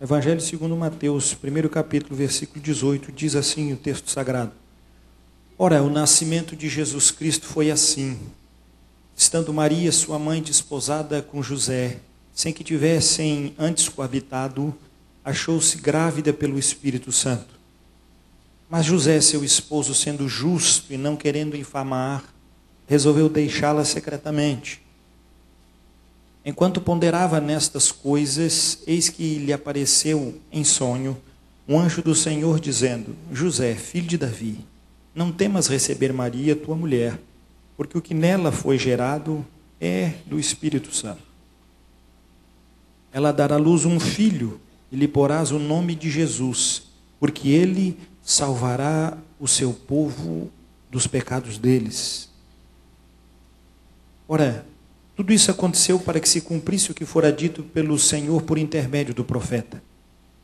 Evangelho segundo Mateus, primeiro capítulo, versículo 18, diz assim o texto sagrado. Ora, o nascimento de Jesus Cristo foi assim. Estando Maria, sua mãe, desposada com José, sem que tivessem antes coabitado, achou-se grávida pelo Espírito Santo. Mas José, seu esposo, sendo justo e não querendo infamar, resolveu deixá-la secretamente. Enquanto ponderava nestas coisas, eis que lhe apareceu em sonho um anjo do Senhor dizendo: José, filho de Davi, não temas receber Maria, tua mulher, porque o que nela foi gerado é do Espírito Santo. Ela dará à luz um filho e lhe porás o nome de Jesus, porque ele salvará o seu povo dos pecados deles. Ora, tudo isso aconteceu para que se cumprisse o que fora dito pelo Senhor por intermédio do profeta.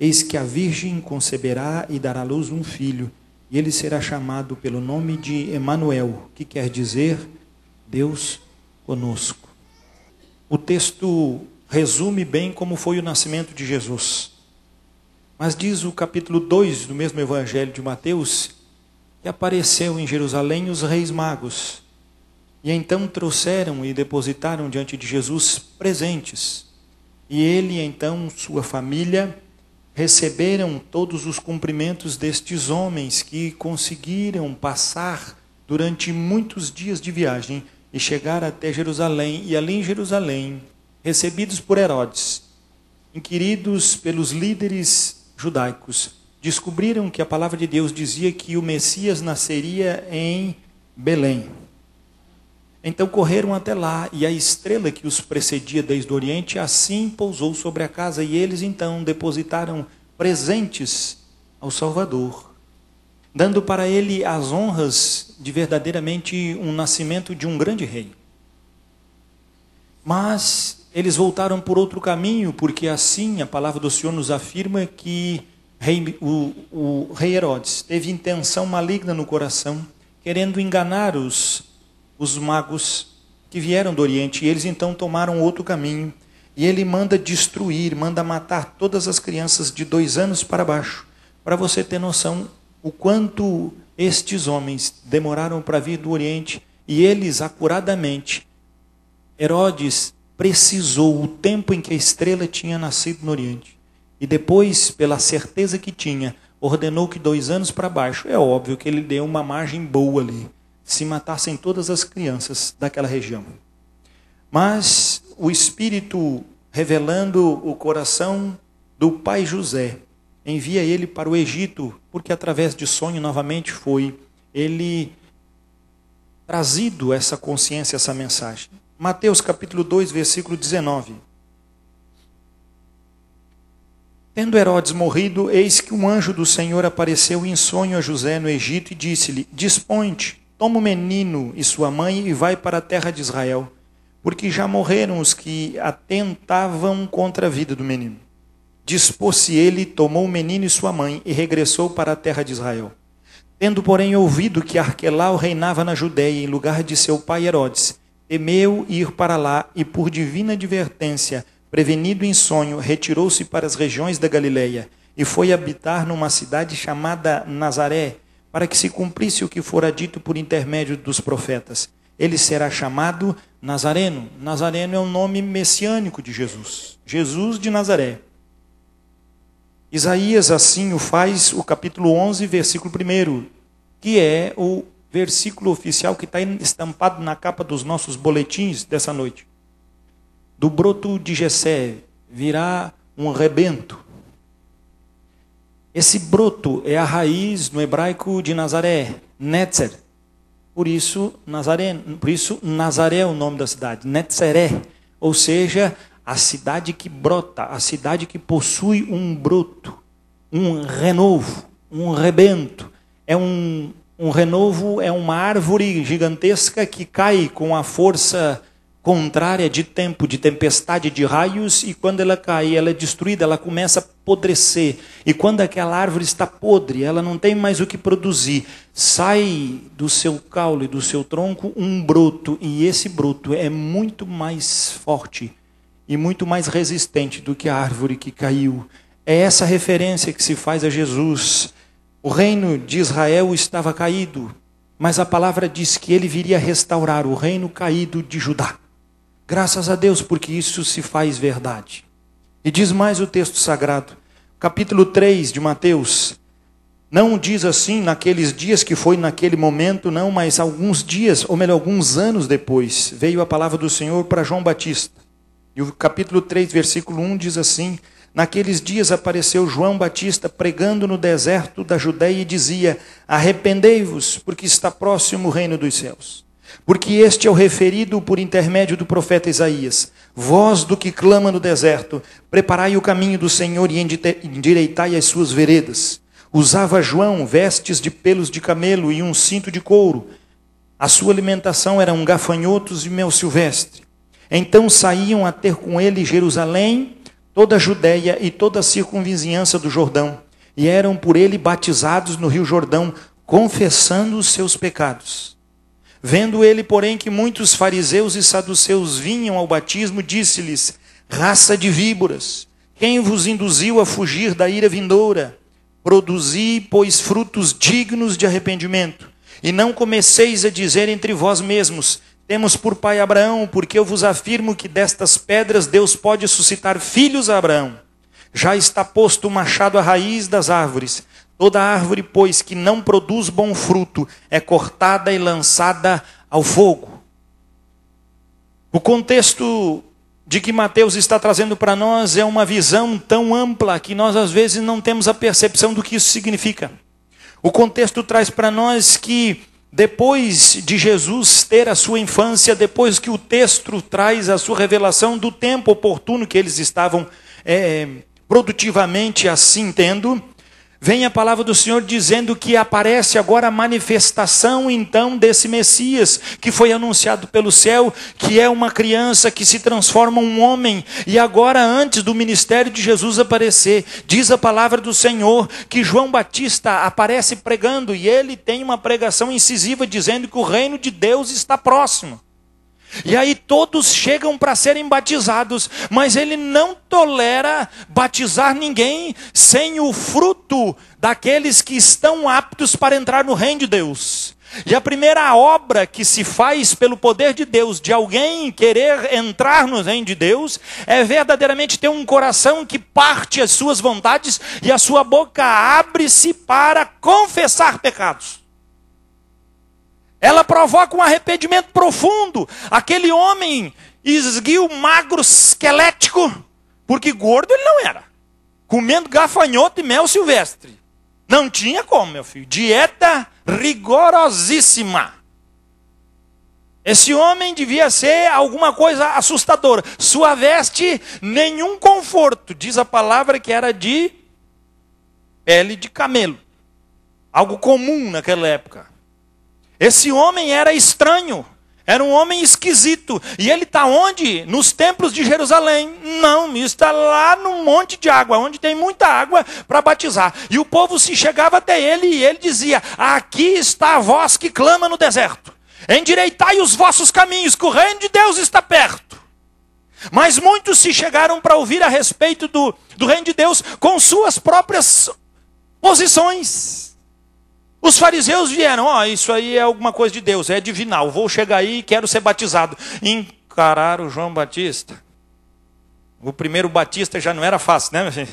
Eis que a virgem conceberá e dará à luz um filho, e ele será chamado pelo nome de Emanuel, que quer dizer Deus conosco. O texto resume bem como foi o nascimento de Jesus. Mas diz o capítulo 2 do mesmo evangelho de Mateus que apareceu em Jerusalém os reis magos e então trouxeram e depositaram diante de Jesus presentes. E ele, então, sua família, receberam todos os cumprimentos destes homens que conseguiram passar durante muitos dias de viagem e chegar até Jerusalém. E ali em Jerusalém, recebidos por Herodes, inquiridos pelos líderes judaicos, descobriram que a palavra de Deus dizia que o Messias nasceria em Belém. Então correram até lá, e a estrela que os precedia desde o Oriente assim pousou sobre a casa, e eles então depositaram presentes ao Salvador, dando para ele as honras de verdadeiramente um nascimento de um grande rei. Mas eles voltaram por outro caminho, porque assim a palavra do Senhor nos afirma que rei, o, o rei Herodes teve intenção maligna no coração, querendo enganar os os magos que vieram do Oriente, e eles então tomaram outro caminho. E ele manda destruir, manda matar todas as crianças de dois anos para baixo, para você ter noção o quanto estes homens demoraram para vir do Oriente e eles acuradamente. Herodes precisou o tempo em que a estrela tinha nascido no Oriente. E depois, pela certeza que tinha, ordenou que dois anos para baixo. É óbvio que ele deu uma margem boa ali se matassem todas as crianças daquela região. Mas o Espírito, revelando o coração do pai José, envia ele para o Egito, porque através de sonho novamente foi ele trazido essa consciência, essa mensagem. Mateus capítulo 2, versículo 19. Tendo Herodes morrido, eis que um anjo do Senhor apareceu em sonho a José no Egito e disse-lhe: Disponte, Toma o menino e sua mãe e vai para a terra de Israel, porque já morreram os que atentavam contra a vida do menino. Dispôs-se ele, tomou o menino e sua mãe e regressou para a terra de Israel. Tendo, porém, ouvido que Arquelau reinava na Judéia em lugar de seu pai Herodes, temeu ir para lá e, por divina advertência, prevenido em sonho, retirou-se para as regiões da Galileia e foi habitar numa cidade chamada Nazaré para que se cumprisse o que fora dito por intermédio dos profetas. Ele será chamado Nazareno. Nazareno é o nome messiânico de Jesus. Jesus de Nazaré. Isaías assim o faz, o capítulo 11, versículo 1, que é o versículo oficial que está estampado na capa dos nossos boletins dessa noite. Do broto de Jessé virá um rebento, esse broto é a raiz no hebraico de Nazaré, Netzer. Por isso, Nazaré, por isso Nazaré é o nome da cidade, Netzeré, ou seja, a cidade que brota, a cidade que possui um broto, um renovo, um rebento. É um, um renovo, é uma árvore gigantesca que cai com a força contrária de tempo, de tempestade, de raios, e quando ela cai, ela é destruída, ela começa a apodrecer. E quando aquela árvore está podre, ela não tem mais o que produzir. Sai do seu caule, do seu tronco, um broto, e esse broto é muito mais forte e muito mais resistente do que a árvore que caiu. É essa referência que se faz a Jesus. O reino de Israel estava caído, mas a palavra diz que ele viria restaurar o reino caído de Judá. Graças a Deus, porque isso se faz verdade. E diz mais o texto sagrado, capítulo 3 de Mateus. Não diz assim naqueles dias que foi naquele momento, não, mas alguns dias, ou melhor, alguns anos depois, veio a palavra do Senhor para João Batista. E o capítulo 3, versículo 1 diz assim: Naqueles dias apareceu João Batista pregando no deserto da Judéia e dizia: Arrependei-vos, porque está próximo o reino dos céus. Porque este é o referido por intermédio do profeta Isaías: Voz do que clama no deserto, preparai o caminho do Senhor e endireitai as suas veredas. Usava João vestes de pelos de camelo e um cinto de couro. A sua alimentação eram gafanhotos e mel silvestre. Então saíam a ter com ele Jerusalém, toda a Judéia e toda a circunvizinhança do Jordão, e eram por ele batizados no rio Jordão, confessando os seus pecados. Vendo ele, porém, que muitos fariseus e saduceus vinham ao batismo, disse-lhes: Raça de víboras, quem vos induziu a fugir da ira vindoura? Produzi, pois, frutos dignos de arrependimento. E não comeceis a dizer entre vós mesmos: Temos por pai Abraão, porque eu vos afirmo que destas pedras Deus pode suscitar filhos a Abraão. Já está posto o machado à raiz das árvores. Toda árvore, pois, que não produz bom fruto é cortada e lançada ao fogo. O contexto de que Mateus está trazendo para nós é uma visão tão ampla que nós às vezes não temos a percepção do que isso significa. O contexto traz para nós que depois de Jesus ter a sua infância, depois que o texto traz a sua revelação do tempo oportuno que eles estavam é, produtivamente assim tendo, vem a palavra do Senhor dizendo que aparece agora a manifestação então desse Messias que foi anunciado pelo céu, que é uma criança que se transforma um homem, e agora antes do ministério de Jesus aparecer, diz a palavra do Senhor que João Batista aparece pregando e ele tem uma pregação incisiva dizendo que o reino de Deus está próximo. E aí todos chegam para serem batizados, mas ele não tolera batizar ninguém sem o fruto daqueles que estão aptos para entrar no reino de Deus. E a primeira obra que se faz pelo poder de Deus, de alguém querer entrar no reino de Deus, é verdadeiramente ter um coração que parte as suas vontades e a sua boca abre-se para confessar pecados. Ela provoca um arrependimento profundo. Aquele homem esguio magro esquelético, porque gordo ele não era. Comendo gafanhoto e mel silvestre. Não tinha como, meu filho. Dieta rigorosíssima. Esse homem devia ser alguma coisa assustadora. Sua veste, nenhum conforto. Diz a palavra que era de pele de camelo. Algo comum naquela época. Esse homem era estranho, era um homem esquisito. E ele está onde? Nos templos de Jerusalém. Não, está lá no monte de água, onde tem muita água para batizar. E o povo se chegava até ele e ele dizia: Aqui está a voz que clama no deserto. Endireitai os vossos caminhos, que o reino de Deus está perto. Mas muitos se chegaram para ouvir a respeito do, do reino de Deus com suas próprias posições. Os fariseus vieram, ó, oh, isso aí é alguma coisa de Deus, é divinal, vou chegar aí e quero ser batizado. Encararam João Batista. O primeiro Batista já não era fácil, né, meu filho?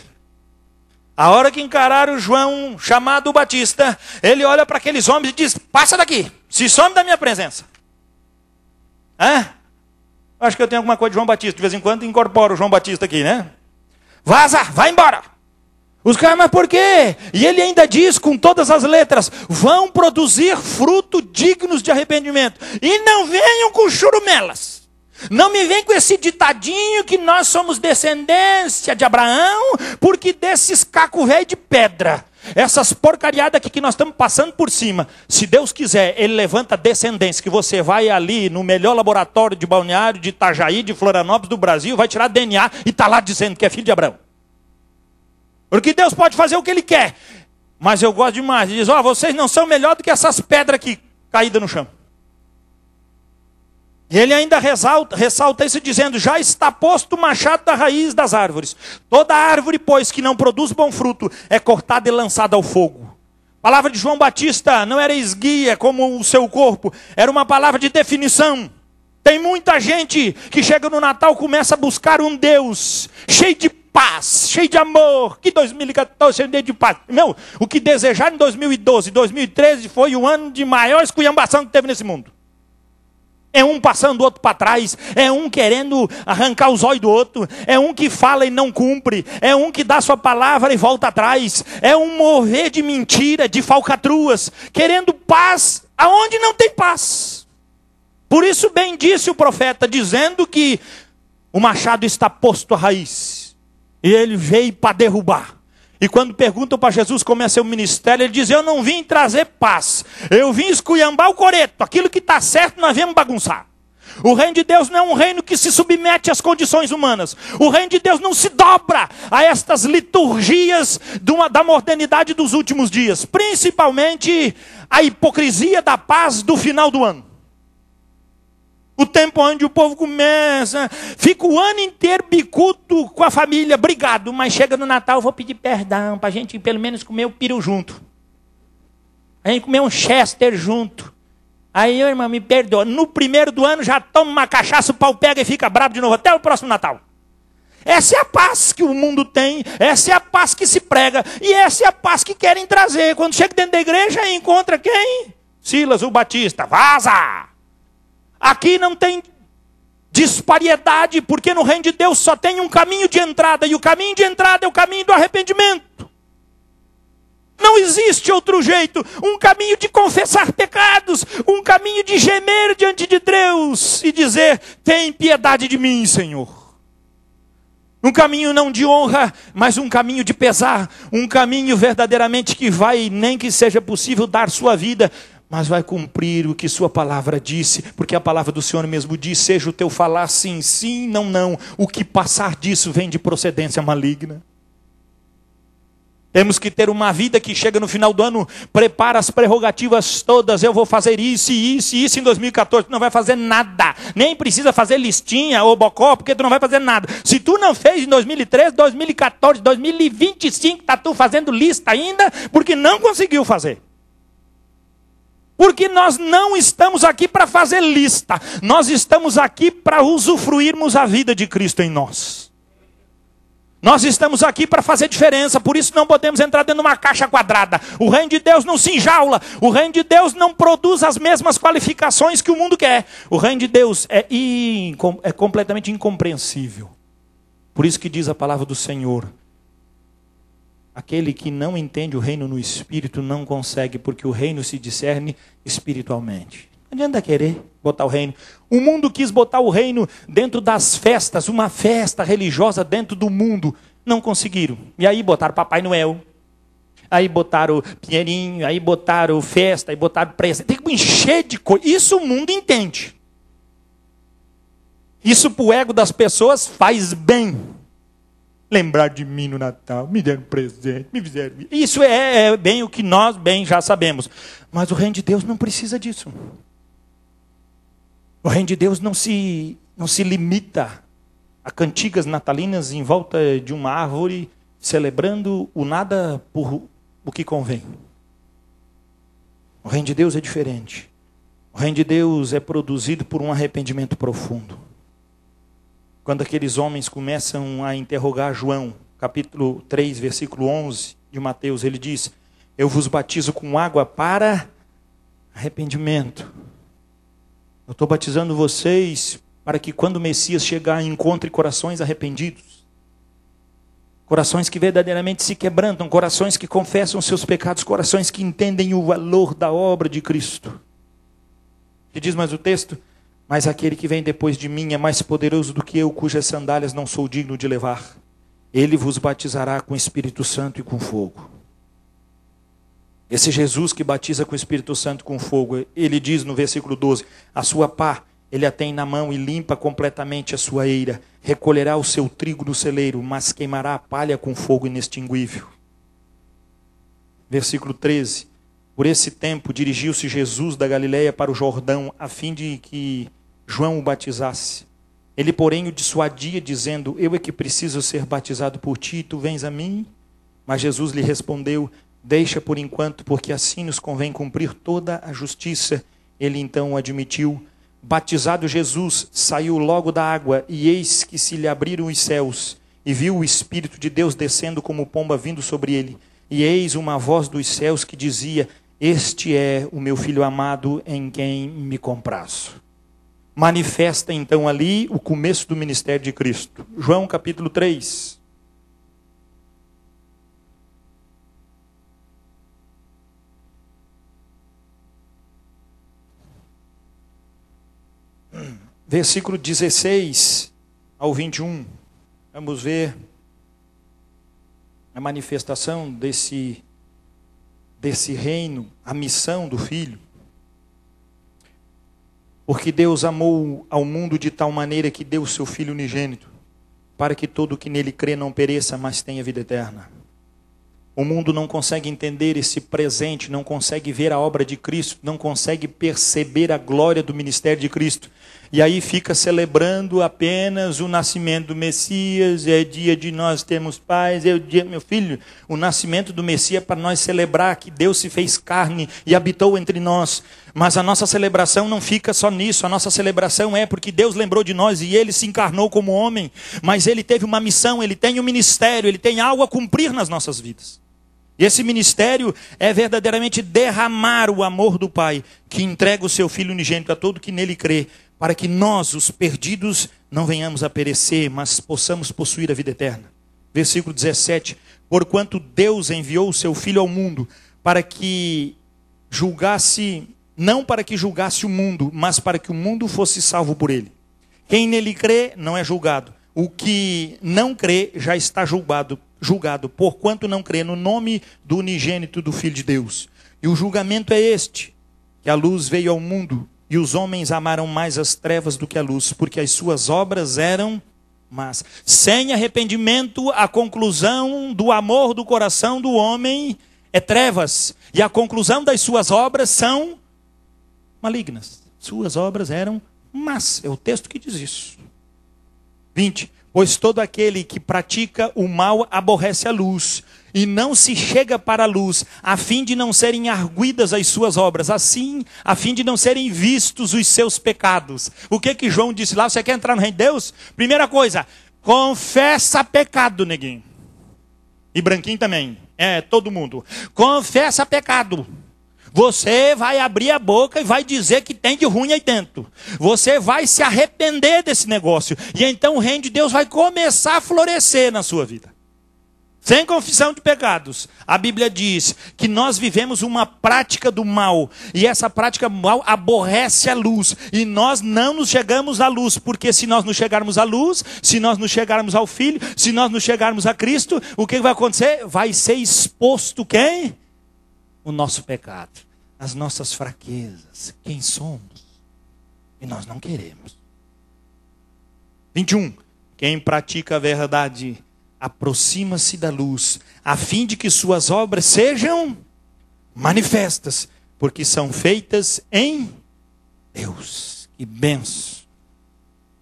A hora que encararam João, chamado Batista, ele olha para aqueles homens e diz: Passa daqui, se some da minha presença. Hã? Acho que eu tenho alguma coisa de João Batista. De vez em quando incorporo o João Batista aqui, né? Vaza, vai embora. Os caras, mas por quê? E ele ainda diz com todas as letras: vão produzir fruto dignos de arrependimento. E não venham com churumelas. Não me venham com esse ditadinho que nós somos descendência de Abraão, porque desses caco velho de pedra. Essas porcariadas aqui que nós estamos passando por cima. Se Deus quiser, Ele levanta descendência, que você vai ali no melhor laboratório de balneário, de Itajaí, de Florianópolis, do Brasil, vai tirar DNA e está lá dizendo que é filho de Abraão. Porque Deus pode fazer o que Ele quer. Mas eu gosto demais. Ele diz: Ó, oh, vocês não são melhor do que essas pedras aqui, caídas no chão. E ele ainda ressalta, ressalta isso dizendo: Já está posto o machado da raiz das árvores. Toda árvore, pois, que não produz bom fruto, é cortada e lançada ao fogo. A palavra de João Batista não era esguia como o seu corpo, era uma palavra de definição. Tem muita gente que chega no Natal começa a buscar um Deus cheio de paz, cheio de amor. Que 2014 seja um dia de paz. Não, o que desejaram em 2012, 2013 foi o ano de maior esculhambação que teve nesse mundo. É um passando o outro para trás, é um querendo arrancar os olhos do outro, é um que fala e não cumpre, é um que dá sua palavra e volta atrás, é um mover de mentira, de falcatruas, querendo paz aonde não tem paz. Por isso bem disse o profeta, dizendo que o machado está posto à raiz e ele veio para derrubar. E quando perguntam para Jesus como é seu ministério, ele diz: Eu não vim trazer paz. Eu vim esculhambar o coreto. Aquilo que está certo, nós viemos bagunçar. O reino de Deus não é um reino que se submete às condições humanas. O reino de Deus não se dobra a estas liturgias uma, da modernidade dos últimos dias, principalmente a hipocrisia da paz do final do ano o tempo onde o povo começa, fica o ano inteiro bicuto com a família, obrigado, mas chega no Natal, eu vou pedir perdão para a gente pelo menos comer o piru junto. A gente comer um Chester junto. Aí, eu, irmão, me perdoa. No primeiro do ano já toma uma cachaça, o pau pega e fica brabo de novo até o próximo Natal. Essa é a paz que o mundo tem, essa é a paz que se prega, e essa é a paz que querem trazer. Quando chega dentro da igreja, encontra quem? Silas, o Batista, vaza! Aqui não tem disparidade, porque no reino de Deus só tem um caminho de entrada, e o caminho de entrada é o caminho do arrependimento. Não existe outro jeito, um caminho de confessar pecados, um caminho de gemer diante de Deus e dizer: tem piedade de mim, Senhor. Um caminho não de honra, mas um caminho de pesar, um caminho verdadeiramente que vai, nem que seja possível, dar sua vida mas vai cumprir o que sua palavra disse, porque a palavra do Senhor mesmo diz: seja o teu falar sim, sim, não, não. O que passar disso vem de procedência maligna. Temos que ter uma vida que chega no final do ano, prepara as prerrogativas todas. Eu vou fazer isso, isso, isso em 2014. Tu não vai fazer nada. Nem precisa fazer listinha ou bocó, porque tu não vai fazer nada. Se tu não fez em 2013, 2014, 2025, tá tu fazendo lista ainda, porque não conseguiu fazer. Porque nós não estamos aqui para fazer lista, nós estamos aqui para usufruirmos a vida de Cristo em nós. Nós estamos aqui para fazer diferença, por isso não podemos entrar dentro de uma caixa quadrada. O reino de Deus não se enjaula, o reino de Deus não produz as mesmas qualificações que o mundo quer. O reino de Deus é, é completamente incompreensível. Por isso que diz a palavra do Senhor: Aquele que não entende o reino no espírito não consegue, porque o reino se discerne espiritualmente. Não adianta querer botar o reino. O mundo quis botar o reino dentro das festas, uma festa religiosa dentro do mundo. Não conseguiram. E aí botaram Papai Noel, aí botaram Pinheirinho, aí botaram festa, aí botaram preço. Tem que encher de coisa. Isso o mundo entende. Isso pro ego das pessoas faz bem lembrar de mim no Natal, me deram presente, me fizeram. Isso é, é bem o que nós bem já sabemos. Mas o reino de Deus não precisa disso. O reino de Deus não se, não se limita a cantigas natalinas em volta de uma árvore, celebrando o nada por o que convém. O reino de Deus é diferente. O reino de Deus é produzido por um arrependimento profundo quando aqueles homens começam a interrogar João, capítulo 3, versículo 11 de Mateus, ele diz: Eu vos batizo com água para arrependimento. Eu estou batizando vocês para que quando o Messias chegar, encontre corações arrependidos. Corações que verdadeiramente se quebrantam, corações que confessam seus pecados, corações que entendem o valor da obra de Cristo. E diz mais o texto: mas aquele que vem depois de mim é mais poderoso do que eu, cujas sandálias não sou digno de levar. Ele vos batizará com o Espírito Santo e com fogo. Esse Jesus que batiza com o Espírito Santo com fogo, ele diz no versículo 12: A sua pá ele a tem na mão e limpa completamente a sua eira, recolherá o seu trigo no celeiro, mas queimará a palha com fogo inextinguível. Versículo 13: Por esse tempo dirigiu-se Jesus da Galiléia para o Jordão, a fim de que João o batizasse. Ele, porém, o dissuadia, dizendo: Eu é que preciso ser batizado por ti, tu vens a mim? Mas Jesus lhe respondeu: Deixa por enquanto, porque assim nos convém cumprir toda a justiça. Ele então admitiu. Batizado Jesus, saiu logo da água, e eis que se lhe abriram os céus, e viu o Espírito de Deus descendo como pomba vindo sobre ele. E eis uma voz dos céus que dizia: Este é o meu filho amado em quem me compraço manifesta então ali o começo do ministério de Cristo. João capítulo 3. Versículo 16 ao 21. Vamos ver a manifestação desse desse reino, a missão do filho. Porque Deus amou ao mundo de tal maneira que deu o seu Filho unigênito, para que todo o que nele crê não pereça, mas tenha vida eterna. O mundo não consegue entender esse presente, não consegue ver a obra de Cristo, não consegue perceber a glória do ministério de Cristo e aí fica celebrando apenas o nascimento do Messias, é dia de nós termos paz, é o dia, meu filho, o nascimento do Messias é para nós celebrar que Deus se fez carne e habitou entre nós. Mas a nossa celebração não fica só nisso, a nossa celebração é porque Deus lembrou de nós e ele se encarnou como homem, mas ele teve uma missão, ele tem um ministério, ele tem algo a cumprir nas nossas vidas. E esse ministério é verdadeiramente derramar o amor do Pai, que entrega o seu Filho unigênito a todo que nele crê, para que nós, os perdidos, não venhamos a perecer, mas possamos possuir a vida eterna. Versículo 17: Porquanto Deus enviou o seu Filho ao mundo para que julgasse, não para que julgasse o mundo, mas para que o mundo fosse salvo por ele. Quem nele crê não é julgado. O que não crê já está julgado, julgado, porquanto não crê no nome do unigênito do Filho de Deus. E o julgamento é este: que a luz veio ao mundo e os homens amaram mais as trevas do que a luz, porque as suas obras eram más. Sem arrependimento, a conclusão do amor do coração do homem é trevas, e a conclusão das suas obras são malignas. Suas obras eram más. É o texto que diz isso. 20. Pois todo aquele que pratica o mal aborrece a luz, e não se chega para a luz, a fim de não serem arguidas as suas obras, assim, a fim de não serem vistos os seus pecados. O que que João disse lá? Você quer entrar no reino de Deus? Primeira coisa, confessa pecado, neguinho. E branquinho também. É, todo mundo. Confessa pecado. Você vai abrir a boca e vai dizer que tem de ruim aí dentro. Você vai se arrepender desse negócio. E então o reino de Deus vai começar a florescer na sua vida. Sem confissão de pecados. A Bíblia diz que nós vivemos uma prática do mal. E essa prática mal aborrece a luz. E nós não nos chegamos à luz. Porque se nós não chegarmos à luz, se nós não chegarmos ao Filho, se nós não chegarmos a Cristo, o que vai acontecer? Vai ser exposto quem? o nosso pecado, as nossas fraquezas, quem somos. E nós não queremos. 21. Quem pratica a verdade aproxima-se da luz, a fim de que suas obras sejam manifestas, porque são feitas em Deus. Que benção!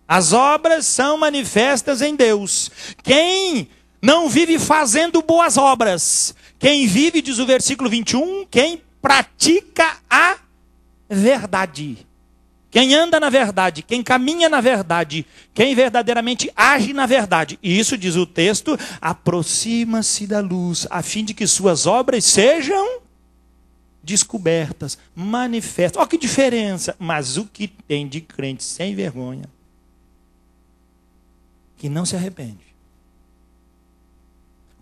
As obras são manifestas em Deus. Quem não vive fazendo boas obras, quem vive, diz o versículo 21, quem pratica a verdade. Quem anda na verdade, quem caminha na verdade, quem verdadeiramente age na verdade. E isso diz o texto: aproxima-se da luz, a fim de que suas obras sejam descobertas, manifestas. Olha que diferença! Mas o que tem de crente sem vergonha, que não se arrepende,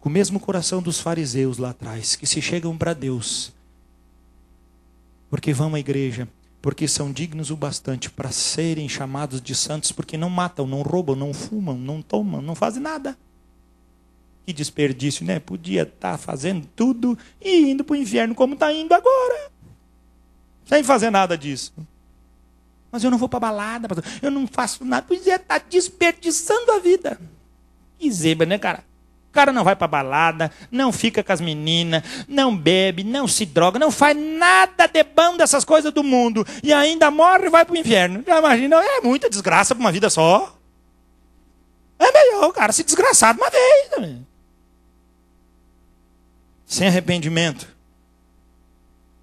o mesmo coração dos fariseus lá atrás, que se chegam para Deus, porque vão à igreja, porque são dignos o bastante para serem chamados de santos, porque não matam, não roubam, não fumam, não tomam, não fazem nada. Que desperdício, né? Podia estar tá fazendo tudo e indo para o inferno como está indo agora, sem fazer nada disso. Mas eu não vou para balada, eu não faço nada. Pois é, está desperdiçando a vida. Que zebra, né, cara? cara não vai para balada, não fica com as meninas, não bebe, não se droga, não faz nada de bom dessas coisas do mundo e ainda morre e vai para o inferno. Já imagina, é muita desgraça para uma vida só. É melhor o cara se desgraçar de uma vez. Né, Sem arrependimento,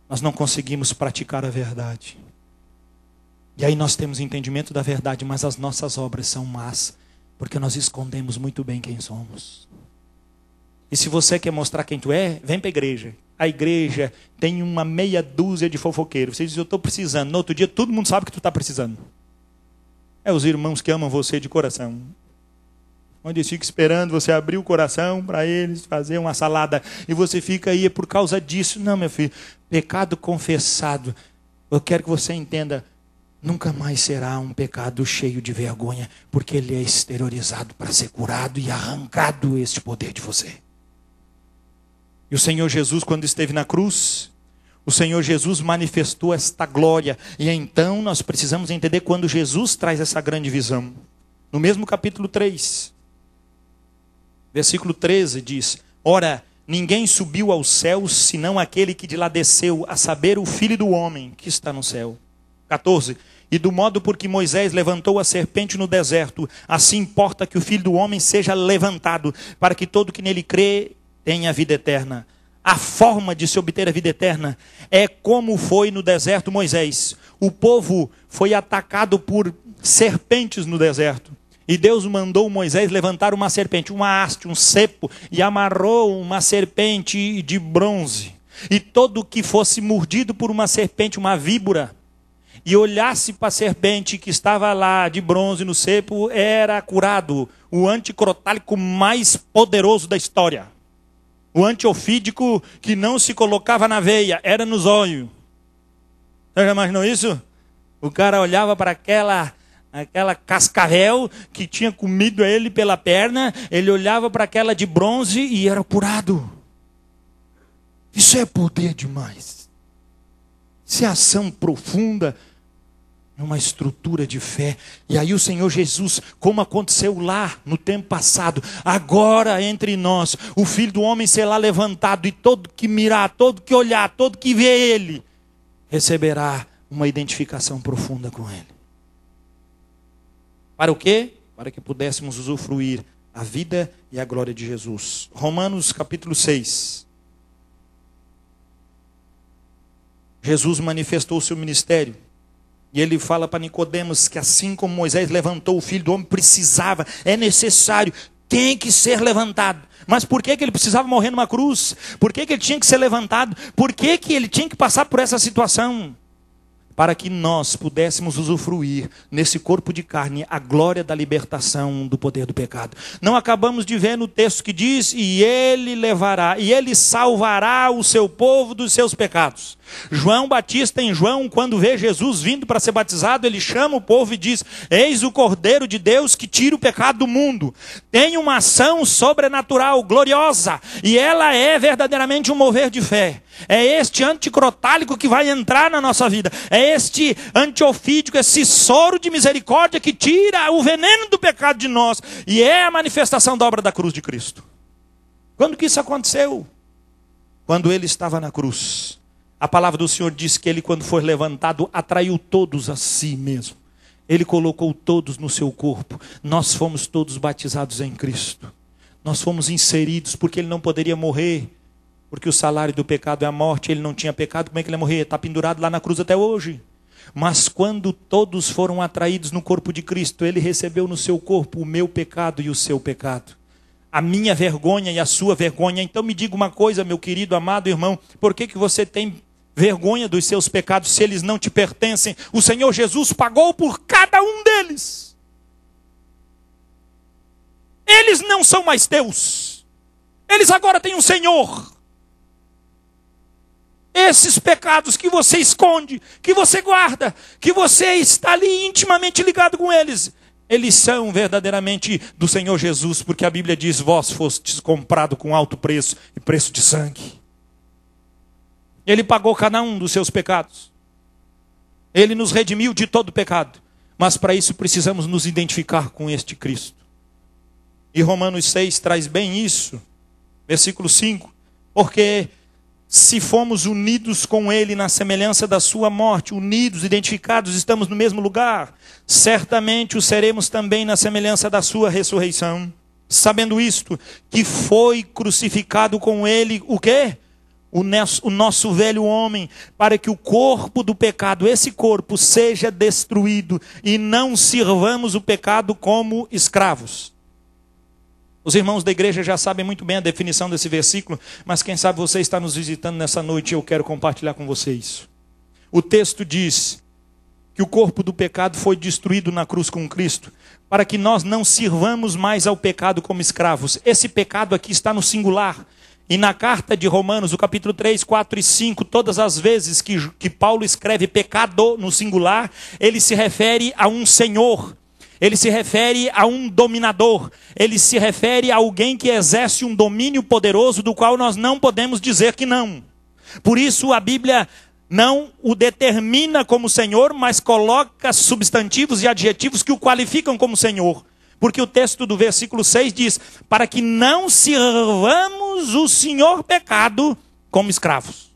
nós não conseguimos praticar a verdade. E aí nós temos entendimento da verdade, mas as nossas obras são más, porque nós escondemos muito bem quem somos. E se você quer mostrar quem tu é, vem para a igreja. A igreja tem uma meia dúzia de fofoqueiros. Você diz, eu estou precisando. No outro dia, todo mundo sabe que tu está precisando. É os irmãos que amam você de coração. Onde eles ficam esperando você abrir o coração para eles fazer uma salada. E você fica aí é por causa disso. Não, meu filho, pecado confessado. Eu quero que você entenda nunca mais será um pecado cheio de vergonha, porque ele é exteriorizado para ser curado e arrancado este poder de você. E o Senhor Jesus, quando esteve na cruz, o Senhor Jesus manifestou esta glória. E então nós precisamos entender quando Jesus traz essa grande visão. No mesmo capítulo 3, versículo 13 diz: Ora, ninguém subiu aos céus senão aquele que de lá desceu, a saber, o filho do homem que está no céu. 14. E do modo por que Moisés levantou a serpente no deserto, assim importa que o filho do homem seja levantado, para que todo que nele crê tem a vida eterna. A forma de se obter a vida eterna é como foi no deserto Moisés. O povo foi atacado por serpentes no deserto. E Deus mandou Moisés levantar uma serpente, uma haste, um cepo, e amarrou uma serpente de bronze. E todo que fosse mordido por uma serpente, uma víbora, e olhasse para a serpente que estava lá de bronze no cepo, era curado, o anticrotálico mais poderoso da história. O antiofídico que não se colocava na veia, era nos olhos. Você já imaginou isso? O cara olhava para aquela aquela cascavel que tinha comido ele pela perna, ele olhava para aquela de bronze e era curado. Isso é poder demais. Isso é ação profunda uma estrutura de fé. E aí o Senhor Jesus, como aconteceu lá no tempo passado, agora entre nós, o Filho do Homem será levantado e todo que mirar, todo que olhar, todo que vê ele, receberá uma identificação profunda com ele. Para o quê? Para que pudéssemos usufruir a vida e a glória de Jesus. Romanos capítulo 6. Jesus manifestou seu ministério e ele fala para Nicodemos que assim como Moisés levantou o filho do homem, precisava, é necessário, tem que ser levantado. Mas por que, que ele precisava morrer numa cruz? Por que, que ele tinha que ser levantado? Por que, que ele tinha que passar por essa situação? Para que nós pudéssemos usufruir, nesse corpo de carne, a glória da libertação do poder do pecado. Não acabamos de ver no texto que diz: e ele levará, e ele salvará o seu povo dos seus pecados. João Batista, em João, quando vê Jesus vindo para ser batizado, ele chama o povo e diz: Eis o Cordeiro de Deus que tira o pecado do mundo. Tem uma ação sobrenatural, gloriosa, e ela é verdadeiramente um mover de fé. É este anticrotálico que vai entrar na nossa vida, é este antiofídico, esse soro de misericórdia que tira o veneno do pecado de nós, e é a manifestação da obra da cruz de Cristo. Quando que isso aconteceu? Quando ele estava na cruz a palavra do Senhor diz que ele, quando foi levantado, atraiu todos a si mesmo. Ele colocou todos no seu corpo. Nós fomos todos batizados em Cristo. Nós fomos inseridos porque ele não poderia morrer. Porque o salário do pecado é a morte. Ele não tinha pecado. Como é que ele ia morrer? Está pendurado lá na cruz até hoje. Mas quando todos foram atraídos no corpo de Cristo, ele recebeu no seu corpo o meu pecado e o seu pecado a minha vergonha e a sua vergonha. Então me diga uma coisa, meu querido, amado irmão, por que, que você tem vergonha dos seus pecados se eles não te pertencem? O Senhor Jesus pagou por cada um deles. Eles não são mais teus. Eles agora têm um Senhor. Esses pecados que você esconde, que você guarda, que você está ali intimamente ligado com eles, eles são verdadeiramente do Senhor Jesus, porque a Bíblia diz: vós fostes comprado com alto preço e preço de sangue. Ele pagou cada um dos seus pecados. Ele nos redimiu de todo pecado. Mas para isso precisamos nos identificar com este Cristo. E Romanos 6 traz bem isso. Versículo 5. Porque se formos unidos com Ele na semelhança da Sua morte, unidos, identificados, estamos no mesmo lugar, certamente o seremos também na semelhança da Sua ressurreição. Sabendo isto, que foi crucificado com Ele o quê? O nosso, o nosso velho homem, para que o corpo do pecado, esse corpo, seja destruído e não sirvamos o pecado como escravos. Os irmãos da igreja já sabem muito bem a definição desse versículo, mas quem sabe você está nos visitando nessa noite e eu quero compartilhar com você isso. O texto diz que o corpo do pecado foi destruído na cruz com Cristo, para que nós não sirvamos mais ao pecado como escravos. Esse pecado aqui está no singular. E na carta de Romanos, o capítulo 3, 4 e 5, todas as vezes que, que Paulo escreve pecado no singular, ele se refere a um Senhor ele se refere a um dominador, ele se refere a alguém que exerce um domínio poderoso do qual nós não podemos dizer que não. Por isso a Bíblia não o determina como Senhor, mas coloca substantivos e adjetivos que o qualificam como Senhor. Porque o texto do versículo 6 diz: Para que não sirvamos o Senhor pecado como escravos.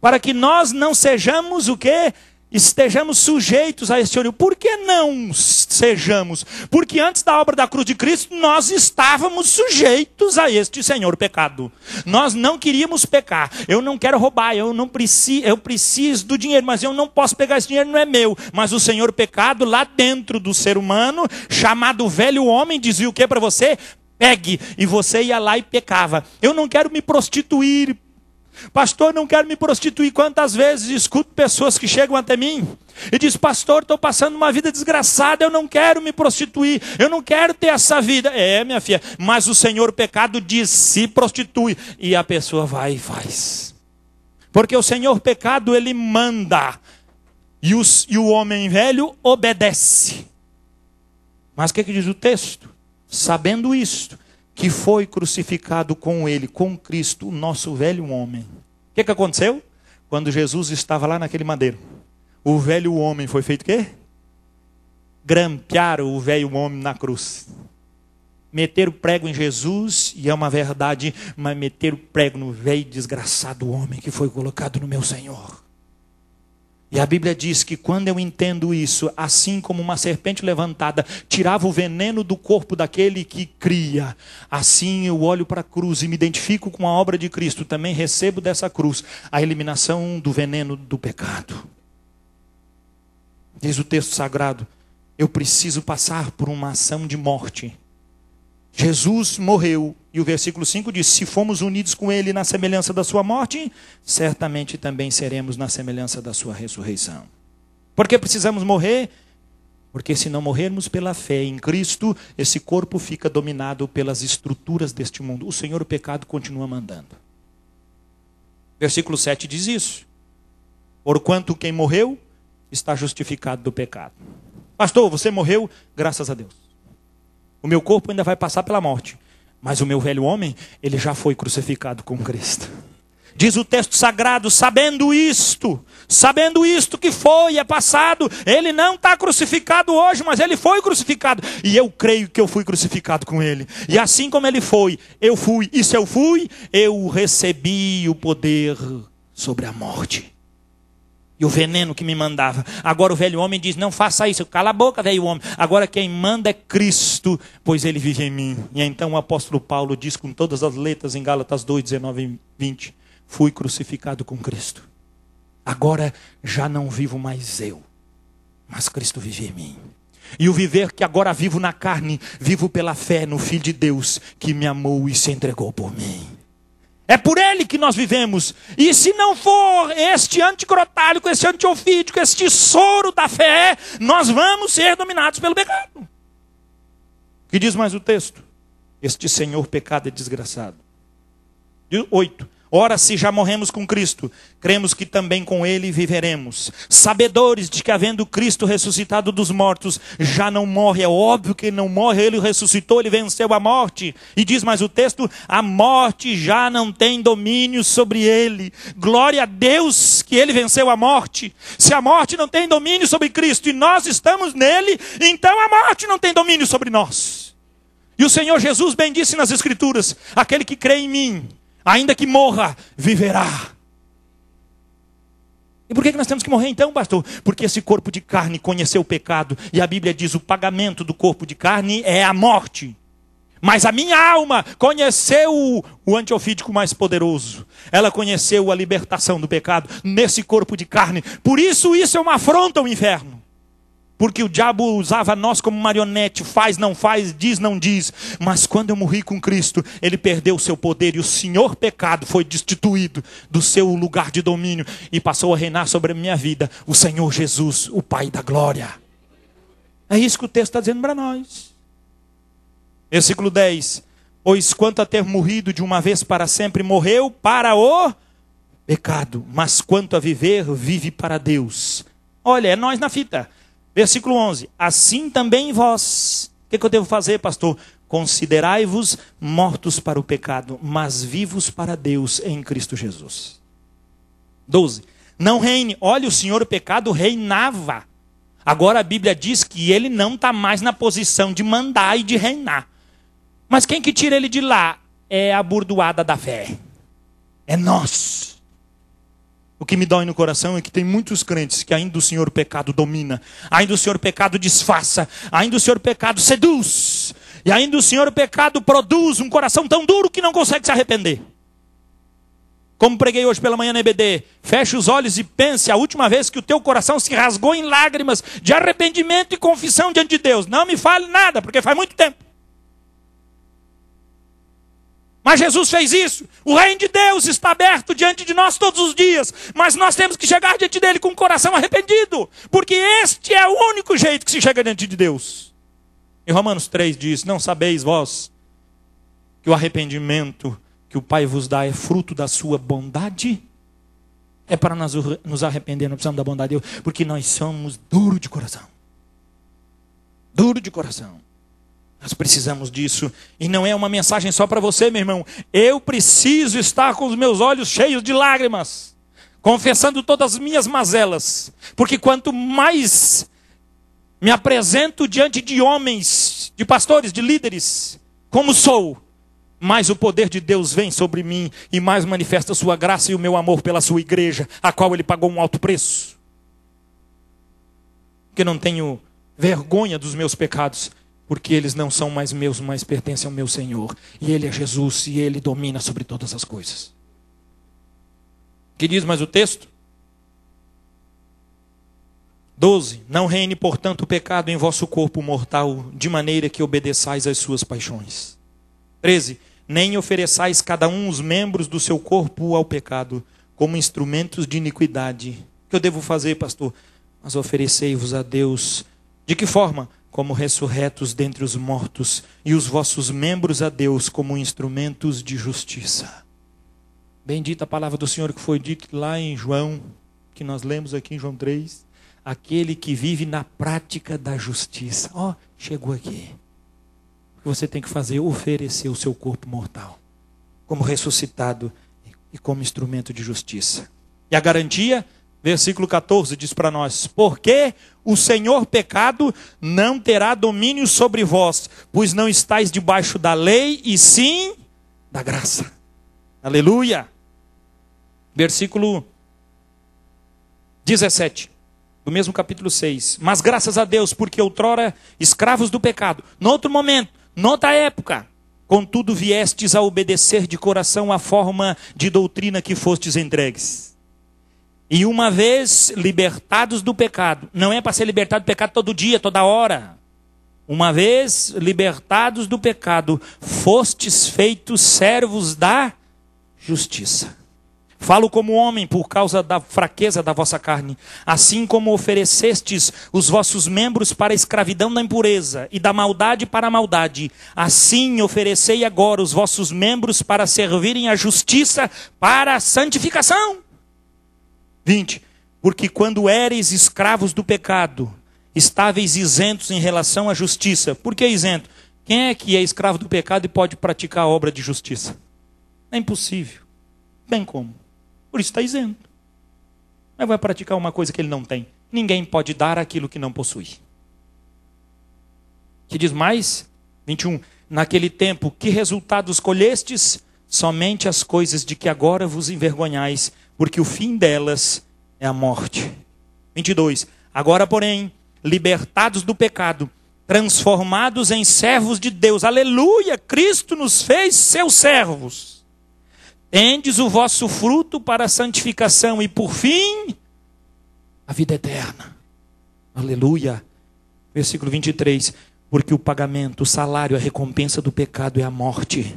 Para que nós não sejamos o que? estejamos sujeitos a esse olho. Por que não sejamos? Porque antes da obra da cruz de Cristo, nós estávamos sujeitos a este Senhor pecado. Nós não queríamos pecar. Eu não quero roubar, eu não preciso, eu preciso do dinheiro, mas eu não posso pegar esse dinheiro, não é meu. Mas o Senhor pecado lá dentro do ser humano, chamado velho homem, dizia o que para você? Pegue, e você ia lá e pecava. Eu não quero me prostituir Pastor, não quero me prostituir. Quantas vezes escuto pessoas que chegam até mim e diz: Pastor, estou passando uma vida desgraçada, eu não quero me prostituir, eu não quero ter essa vida. É, minha filha, mas o Senhor, o pecado, diz: se prostitui. E a pessoa vai e faz. Porque o Senhor, pecado, ele manda. E, os, e o homem velho obedece. Mas o que, que diz o texto? Sabendo isto, que foi crucificado com ele, com Cristo, o nosso velho homem. O que, que aconteceu? Quando Jesus estava lá naquele madeiro, o velho homem foi feito o quê? Grampearam o velho homem na cruz. Meter o prego em Jesus, e é uma verdade, mas meter o prego no velho desgraçado homem que foi colocado no meu Senhor. E a Bíblia diz que quando eu entendo isso, assim como uma serpente levantada tirava o veneno do corpo daquele que cria, assim eu olho para a cruz e me identifico com a obra de Cristo, também recebo dessa cruz a eliminação do veneno do pecado. Diz o texto sagrado: eu preciso passar por uma ação de morte Jesus morreu, e o versículo 5 diz: Se fomos unidos com Ele na semelhança da Sua morte, certamente também seremos na semelhança da Sua ressurreição. Por que precisamos morrer? Porque se não morrermos pela fé em Cristo, esse corpo fica dominado pelas estruturas deste mundo. O Senhor, o pecado, continua mandando. Versículo 7 diz isso. Porquanto quem morreu está justificado do pecado. Pastor, você morreu, graças a Deus. O meu corpo ainda vai passar pela morte, mas o meu velho homem, ele já foi crucificado com Cristo. Diz o texto sagrado: sabendo isto, sabendo isto que foi, é passado, ele não está crucificado hoje, mas ele foi crucificado. E eu creio que eu fui crucificado com ele. E assim como ele foi, eu fui, e se eu fui, eu recebi o poder sobre a morte. E o veneno que me mandava. Agora o velho homem diz: Não faça isso. Cala a boca, velho homem. Agora quem manda é Cristo, pois ele vive em mim. E então o apóstolo Paulo diz com todas as letras em Gálatas 2, 19 e 20: Fui crucificado com Cristo. Agora já não vivo mais eu, mas Cristo vive em mim. E o viver que agora vivo na carne, vivo pela fé no Filho de Deus que me amou e se entregou por mim. É por ele que nós vivemos. E se não for este anticrotálico, este antiofídico, este soro da fé, nós vamos ser dominados pelo pecado. O que diz mais o texto? Este senhor pecado é desgraçado. 8. Ora, se já morremos com Cristo, cremos que também com Ele viveremos. Sabedores de que, havendo Cristo ressuscitado dos mortos, já não morre. É óbvio que ele não morre, ele ressuscitou, ele venceu a morte. E diz mais o texto: a morte já não tem domínio sobre ele. Glória a Deus que ele venceu a morte. Se a morte não tem domínio sobre Cristo e nós estamos nele, então a morte não tem domínio sobre nós. E o Senhor Jesus bendisse nas Escrituras: aquele que crê em mim Ainda que morra, viverá. E por que nós temos que morrer então, pastor? Porque esse corpo de carne conheceu o pecado. E a Bíblia diz: o pagamento do corpo de carne é a morte. Mas a minha alma conheceu o antiofídico mais poderoso. Ela conheceu a libertação do pecado nesse corpo de carne. Por isso, isso é uma afronta ao inferno. Porque o diabo usava nós como marionete, faz, não faz, diz, não diz. Mas quando eu morri com Cristo, ele perdeu o seu poder e o senhor pecado foi destituído do seu lugar de domínio e passou a reinar sobre a minha vida o Senhor Jesus, o Pai da glória. É isso que o texto está dizendo para nós. Versículo 10: Pois quanto a ter morrido de uma vez para sempre, morreu para o pecado, mas quanto a viver, vive para Deus. Olha, é nós na fita. Versículo 11: Assim também vós. O que, que eu devo fazer, pastor? Considerai-vos mortos para o pecado, mas vivos para Deus em Cristo Jesus. 12. Não reine. Olha, o Senhor, o pecado reinava. Agora a Bíblia diz que ele não está mais na posição de mandar e de reinar. Mas quem que tira ele de lá? É a burdoada da fé. É nós. O que me dói no coração é que tem muitos crentes que ainda o Senhor pecado domina, ainda o Senhor pecado disfarça, ainda o Senhor pecado seduz, e ainda o Senhor pecado produz um coração tão duro que não consegue se arrepender. Como preguei hoje pela manhã na EBD, feche os olhos e pense a última vez que o teu coração se rasgou em lágrimas de arrependimento e confissão diante de Deus. Não me fale nada, porque faz muito tempo. Mas Jesus fez isso. O reino de Deus está aberto diante de nós todos os dias. Mas nós temos que chegar diante dele com o coração arrependido. Porque este é o único jeito que se chega diante de Deus. Em Romanos 3 diz: Não sabeis vós que o arrependimento que o Pai vos dá é fruto da sua bondade? É para nós nos arrepender, não precisamos da bondade de Deus, porque nós somos duro de coração. Duro de coração. Nós precisamos disso. E não é uma mensagem só para você, meu irmão. Eu preciso estar com os meus olhos cheios de lágrimas, confessando todas as minhas mazelas. Porque quanto mais me apresento diante de homens, de pastores, de líderes, como sou, mais o poder de Deus vem sobre mim e mais manifesta a sua graça e o meu amor pela sua igreja, a qual ele pagou um alto preço. Que não tenho vergonha dos meus pecados, porque eles não são mais meus, mas pertencem ao meu Senhor. E Ele é Jesus e Ele domina sobre todas as coisas. O que diz mais o texto? 12. Não reine, portanto, o pecado em vosso corpo mortal, de maneira que obedeçais às suas paixões. 13. Nem ofereçais cada um os membros do seu corpo ao pecado, como instrumentos de iniquidade. O que eu devo fazer, pastor? Mas oferecei-vos a Deus. De que forma? como ressurretos dentre os mortos, e os vossos membros a Deus como instrumentos de justiça. Bendita a palavra do Senhor que foi dito lá em João, que nós lemos aqui em João 3. Aquele que vive na prática da justiça. Ó, oh, chegou aqui. O que você tem que fazer? Oferecer o seu corpo mortal como ressuscitado e como instrumento de justiça. E a garantia? Versículo 14 diz para nós: Porque o Senhor pecado não terá domínio sobre vós, pois não estáis debaixo da lei, e sim da graça. Aleluia. Versículo 17 do mesmo capítulo 6. Mas graças a Deus, porque outrora escravos do pecado, noutro momento, noutra época, contudo viestes a obedecer de coração a forma de doutrina que fostes entregues. E uma vez libertados do pecado, não é para ser libertado do pecado todo dia, toda hora. Uma vez libertados do pecado, fostes feitos servos da justiça. Falo como homem por causa da fraqueza da vossa carne, assim como oferecestes os vossos membros para a escravidão da impureza e da maldade para a maldade, assim oferecei agora os vossos membros para servirem à justiça para a santificação. 20. Porque quando eres escravos do pecado, estáveis isentos em relação à justiça. Por que isento? Quem é que é escravo do pecado e pode praticar a obra de justiça? É impossível. Bem como. Por isso está isento. Mas vai praticar uma coisa que ele não tem. Ninguém pode dar aquilo que não possui. Que diz mais? 21. Naquele tempo, que resultados colhestes? Somente as coisas de que agora vos envergonhais porque o fim delas é a morte. 22. Agora, porém, libertados do pecado, transformados em servos de Deus, aleluia, Cristo nos fez seus servos. Tendes o vosso fruto para a santificação e, por fim, a vida eterna. Aleluia. Versículo 23. Porque o pagamento, o salário, a recompensa do pecado é a morte.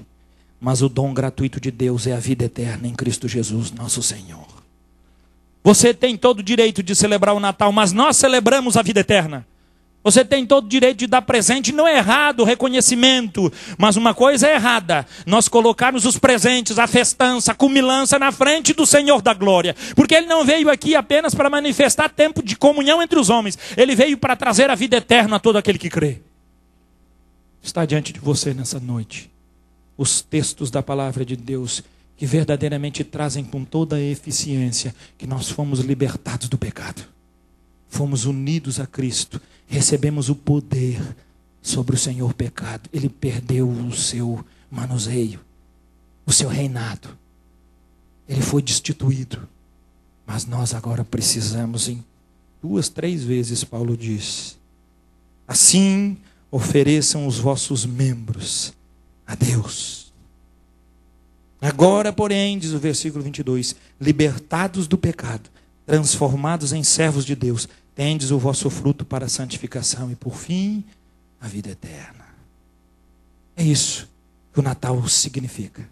Mas o dom gratuito de Deus é a vida eterna em Cristo Jesus, nosso Senhor. Você tem todo o direito de celebrar o Natal, mas nós celebramos a vida eterna. Você tem todo o direito de dar presente, não é errado o reconhecimento, mas uma coisa é errada: nós colocarmos os presentes, a festança, a cumilança na frente do Senhor da Glória, porque Ele não veio aqui apenas para manifestar tempo de comunhão entre os homens, Ele veio para trazer a vida eterna a todo aquele que crê. Está diante de você nessa noite os textos da palavra de Deus que verdadeiramente trazem com toda a eficiência que nós fomos libertados do pecado. Fomos unidos a Cristo, recebemos o poder sobre o Senhor pecado. Ele perdeu o seu manuseio, o seu reinado. Ele foi destituído. Mas nós agora precisamos em duas, três vezes Paulo diz: Assim ofereçam os vossos membros a Deus. Agora, porém, diz o versículo 22, libertados do pecado, transformados em servos de Deus, tendes o vosso fruto para a santificação e, por fim, a vida eterna. É isso que o Natal significa.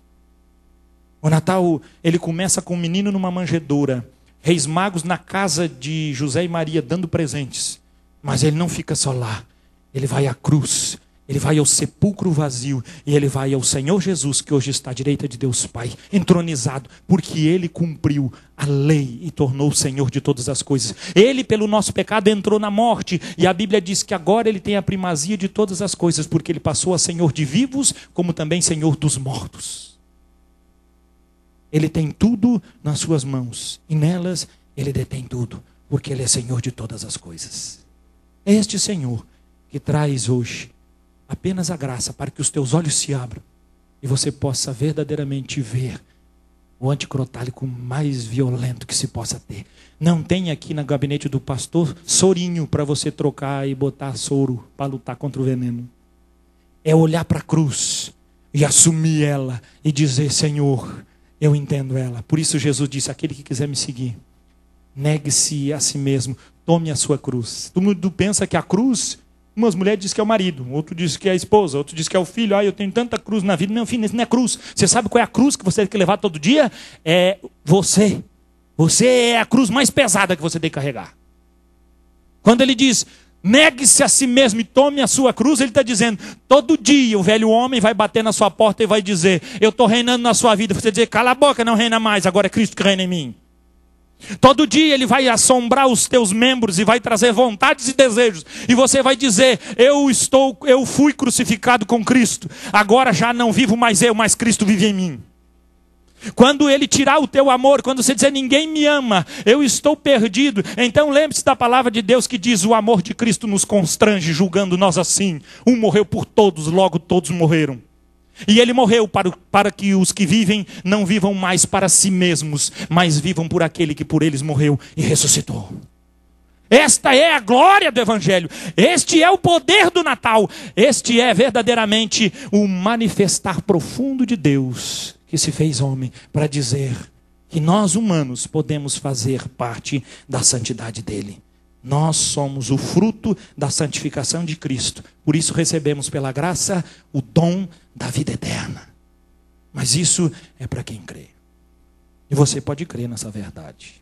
O Natal, ele começa com um menino numa manjedoura, reis magos na casa de José e Maria dando presentes. Mas ele não fica só lá. Ele vai à cruz, ele vai ao sepulcro vazio e ele vai ao Senhor Jesus, que hoje está à direita de Deus Pai, entronizado, porque ele cumpriu a lei e tornou o Senhor de todas as coisas. Ele, pelo nosso pecado, entrou na morte, e a Bíblia diz que agora ele tem a primazia de todas as coisas, porque ele passou a Senhor de vivos, como também Senhor dos mortos. Ele tem tudo nas suas mãos, e nelas ele detém tudo, porque ele é Senhor de todas as coisas. É este Senhor que traz hoje apenas a graça para que os teus olhos se abram e você possa verdadeiramente ver o anticrotálico mais violento que se possa ter. Não tem aqui no gabinete do pastor sorinho para você trocar e botar soro para lutar contra o veneno. É olhar para a cruz e assumir ela e dizer: Senhor, eu entendo ela. Por isso Jesus disse: aquele que quiser me seguir, negue-se a si mesmo, tome a sua cruz. Todo mundo pensa que a cruz Umas mulheres dizem que é o marido, outro diz que é a esposa, outro diz que é o filho. Ah, eu tenho tanta cruz na vida. Meu filho, isso não é cruz. Você sabe qual é a cruz que você tem que levar todo dia? É você. Você é a cruz mais pesada que você tem que carregar. Quando ele diz, negue-se a si mesmo e tome a sua cruz, ele está dizendo, todo dia o velho homem vai bater na sua porta e vai dizer, eu estou reinando na sua vida. Você dizer, cala a boca, não reina mais, agora é Cristo que reina em mim. Todo dia ele vai assombrar os teus membros e vai trazer vontades e desejos. E você vai dizer: "Eu estou, eu fui crucificado com Cristo. Agora já não vivo mais eu, mas Cristo vive em mim." Quando ele tirar o teu amor, quando você dizer ninguém me ama, eu estou perdido, então lembre-se da palavra de Deus que diz: o amor de Cristo nos constrange, julgando nós assim. Um morreu por todos, logo todos morreram. E ele morreu para, para que os que vivem não vivam mais para si mesmos, mas vivam por aquele que por eles morreu e ressuscitou. Esta é a glória do Evangelho, este é o poder do Natal, este é verdadeiramente o manifestar profundo de Deus que se fez homem para dizer que nós humanos podemos fazer parte da santidade dele. Nós somos o fruto da santificação de Cristo. Por isso recebemos pela graça o dom da vida eterna. Mas isso é para quem crê. E você pode crer nessa verdade.